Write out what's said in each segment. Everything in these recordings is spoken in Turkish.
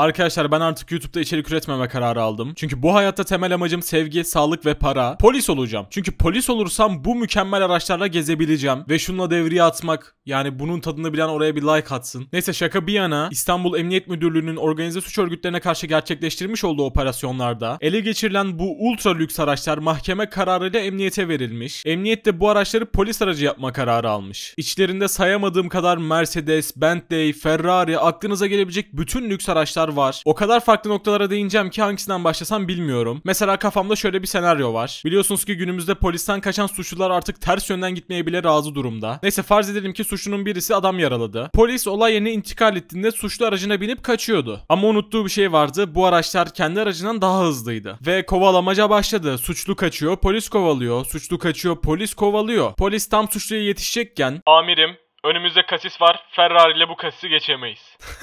Arkadaşlar ben artık YouTube'da içerik üretmeme kararı aldım. Çünkü bu hayatta temel amacım sevgi, sağlık ve para. Polis olacağım. Çünkü polis olursam bu mükemmel araçlarla gezebileceğim. Ve şunla devriye atmak yani bunun tadını bilen oraya bir like atsın. Neyse şaka bir yana İstanbul Emniyet Müdürlüğü'nün organize suç örgütlerine karşı gerçekleştirmiş olduğu operasyonlarda ele geçirilen bu ultra lüks araçlar mahkeme kararıyla emniyete verilmiş. Emniyet de bu araçları polis aracı yapma kararı almış. İçlerinde sayamadığım kadar Mercedes, Bentley, Ferrari aklınıza gelebilecek bütün lüks araçlar var. O kadar farklı noktalara değineceğim ki hangisinden başlasam bilmiyorum. Mesela kafamda şöyle bir senaryo var. Biliyorsunuz ki günümüzde polisten kaçan suçlular artık ters yönden gitmeye bile razı durumda. Neyse farz edelim ki suçlunun birisi adam yaraladı. Polis olay yerine intikal ettiğinde suçlu aracına binip kaçıyordu. Ama unuttuğu bir şey vardı. Bu araçlar kendi aracından daha hızlıydı. Ve kovalamaca başladı. Suçlu kaçıyor, polis kovalıyor. Suçlu kaçıyor, polis kovalıyor. Polis tam suçluya yetişecekken amirim Önümüzde kasis var. Ferrari ile bu kasisi geçemeyiz.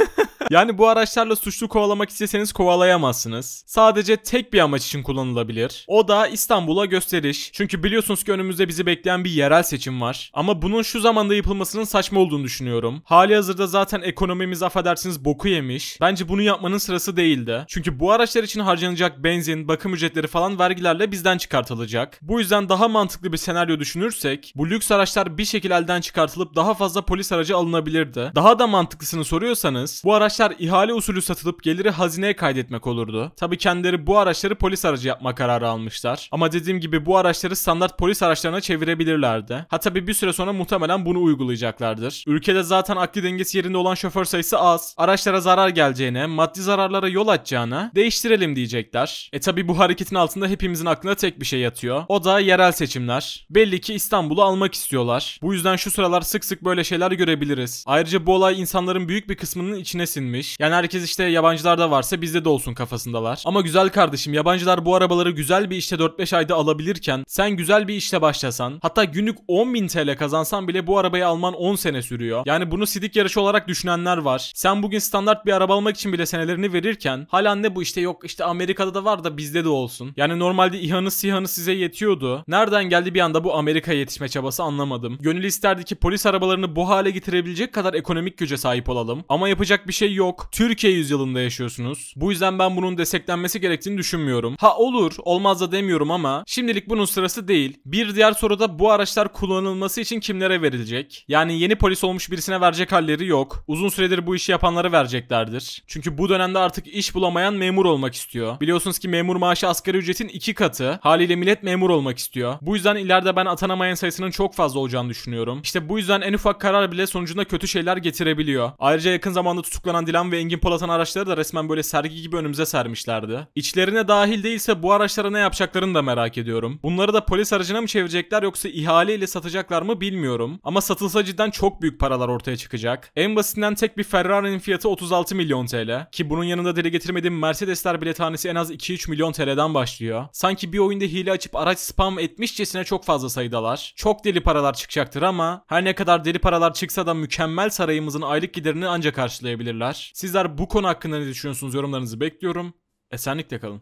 yani bu araçlarla suçlu kovalamak isteseniz kovalayamazsınız. Sadece tek bir amaç için kullanılabilir. O da İstanbul'a gösteriş. Çünkü biliyorsunuz ki önümüzde bizi bekleyen bir yerel seçim var. Ama bunun şu zamanda yapılmasının saçma olduğunu düşünüyorum. Hali hazırda zaten ekonomimiz affedersiniz boku yemiş. Bence bunu yapmanın sırası değildi. Çünkü bu araçlar için harcanacak benzin, bakım ücretleri falan vergilerle bizden çıkartılacak. Bu yüzden daha mantıklı bir senaryo düşünürsek bu lüks araçlar bir şekilde elden çıkartılıp daha fazla fazla polis aracı alınabilirdi. Daha da mantıklısını soruyorsanız bu araçlar ihale usulü satılıp geliri hazineye kaydetmek olurdu. Tabi kendileri bu araçları polis aracı yapma kararı almışlar. Ama dediğim gibi bu araçları standart polis araçlarına çevirebilirlerdi. Ha tabi bir süre sonra muhtemelen bunu uygulayacaklardır. Ülkede zaten akli dengesi yerinde olan şoför sayısı az. Araçlara zarar geleceğine, maddi zararlara yol açacağına değiştirelim diyecekler. E tabi bu hareketin altında hepimizin aklına tek bir şey yatıyor. O da yerel seçimler. Belli ki İstanbul'u almak istiyorlar. Bu yüzden şu sıralar sık sık böyle böyle şeyler görebiliriz. Ayrıca bu olay insanların büyük bir kısmının içine sinmiş. Yani herkes işte yabancılar da varsa bizde de olsun kafasındalar. Ama güzel kardeşim yabancılar bu arabaları güzel bir işte 4-5 ayda alabilirken sen güzel bir işte başlasan hatta günlük 10.000 TL kazansan bile bu arabayı alman 10 sene sürüyor. Yani bunu sidik yarışı olarak düşünenler var. Sen bugün standart bir araba almak için bile senelerini verirken hala ne bu işte yok işte Amerika'da da var da bizde de olsun. Yani normalde İHA'nız SİHA'nız size yetiyordu. Nereden geldi bir anda bu Amerika yetişme çabası anlamadım. Gönül isterdi ki polis arabalarını insanı bu hale getirebilecek kadar ekonomik güce sahip olalım. Ama yapacak bir şey yok. Türkiye yüzyılında yaşıyorsunuz. Bu yüzden ben bunun desteklenmesi gerektiğini düşünmüyorum. Ha olur, olmaz da demiyorum ama şimdilik bunun sırası değil. Bir diğer soruda bu araçlar kullanılması için kimlere verilecek? Yani yeni polis olmuş birisine verecek halleri yok. Uzun süredir bu işi yapanlara vereceklerdir. Çünkü bu dönemde artık iş bulamayan memur olmak istiyor. Biliyorsunuz ki memur maaşı asgari ücretin iki katı. Haliyle millet memur olmak istiyor. Bu yüzden ileride ben atanamayan sayısının çok fazla olacağını düşünüyorum. İşte bu yüzden en ufak ufak karar bile sonucunda kötü şeyler getirebiliyor. Ayrıca yakın zamanda tutuklanan Dilan ve Engin Polat'ın araçları da resmen böyle sergi gibi önümüze sermişlerdi. İçlerine dahil değilse bu araçlara ne yapacaklarını da merak ediyorum. Bunları da polis aracına mı çevirecekler yoksa ihaleyle satacaklar mı bilmiyorum. Ama satılsa cidden çok büyük paralar ortaya çıkacak. En basitinden tek bir Ferrari'nin fiyatı 36 milyon TL. Ki bunun yanında dile getirmediğim Mercedesler bile tanesi en az 2-3 milyon TL'den başlıyor. Sanki bir oyunda hile açıp araç spam etmişçesine çok fazla sayıdalar. Çok deli paralar çıkacaktır ama her ne kadar deli paralar çıksa da mükemmel sarayımızın aylık giderini ancak karşılayabilirler. Sizler bu konu hakkında ne düşünüyorsunuz yorumlarınızı bekliyorum. Esenlikle kalın.